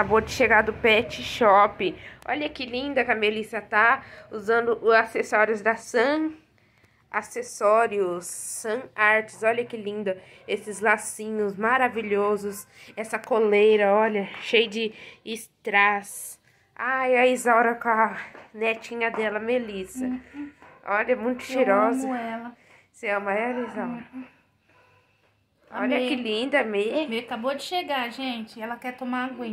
acabou de chegar do Pet Shop. Olha que linda que a Melissa tá usando os acessórios da Sun. Acessórios Sun Arts. Olha que linda esses lacinhos maravilhosos. Essa coleira, olha, cheia de strass. Ai, a Isaura com a netinha dela, Melissa. Uhum. Olha, muito Eu cheirosa. Eu amo ela. Você ama ela, Isaura? Uhum. Olha que linda, Mê. Mê acabou de chegar, gente. Ela quer tomar aguinha.